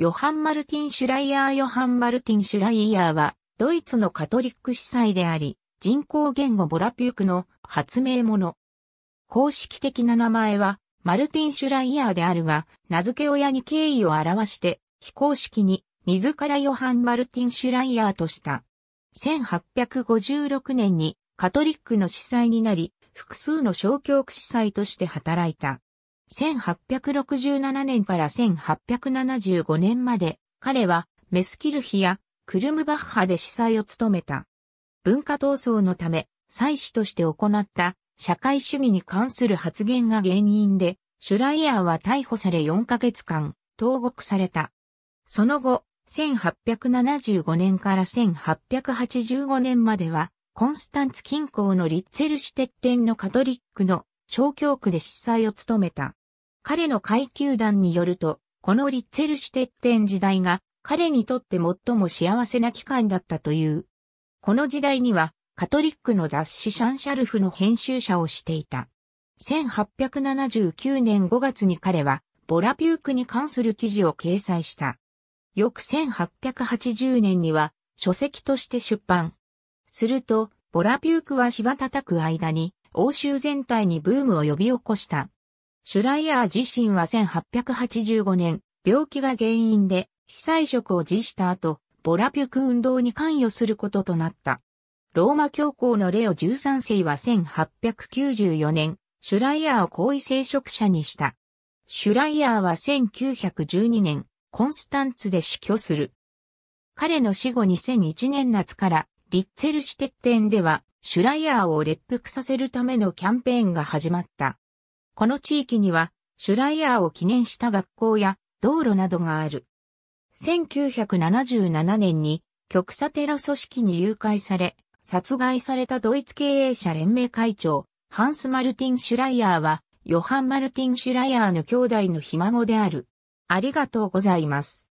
ヨハン・マルティン・シュライヤーヨハン・マルティン・シュライヤーは、ドイツのカトリック司祭であり、人工言語ボラピュークの発明者。公式的な名前は、マルティン・シュライヤーであるが、名付け親に敬意を表して、非公式に、自らヨハン・マルティン・シュライヤーとした。1856年に、カトリックの司祭になり、複数の小教区司祭として働いた。1867年から1875年まで、彼はメスキルヒやクルムバッハで司祭を務めた。文化闘争のため、祭司として行った社会主義に関する発言が原因で、シュライヤーは逮捕され4ヶ月間、投獄された。その後、1875年から1885年までは、コンスタンツ近郊のリッツェルシュテッテンのカトリックの小教区で司祭を務めた。彼の階級団によると、このリッツェルシュテッテン時代が彼にとって最も幸せな期間だったという。この時代には、カトリックの雑誌シャンシャルフの編集者をしていた。1879年5月に彼は、ボラピュークに関する記事を掲載した。翌1880年には、書籍として出版。すると、ボラピュークは芝叩く間に、欧州全体にブームを呼び起こした。シュライヤー自身は1885年、病気が原因で被災職を辞した後、ボラピュク運動に関与することとなった。ローマ教皇のレオ13世は1894年、シュライヤーを好位聖職者にした。シュライヤーは1912年、コンスタンツで死去する。彼の死後2001年夏から、リッツェルシテッテンでは、シュライヤーを列服させるためのキャンペーンが始まった。この地域には、シュライヤーを記念した学校や道路などがある。1977年に極左テロ組織に誘拐され、殺害されたドイツ経営者連盟会長、ハンス・マルティン・シュライヤーは、ヨハン・マルティン・シュライヤーの兄弟のひ孫である。ありがとうございます。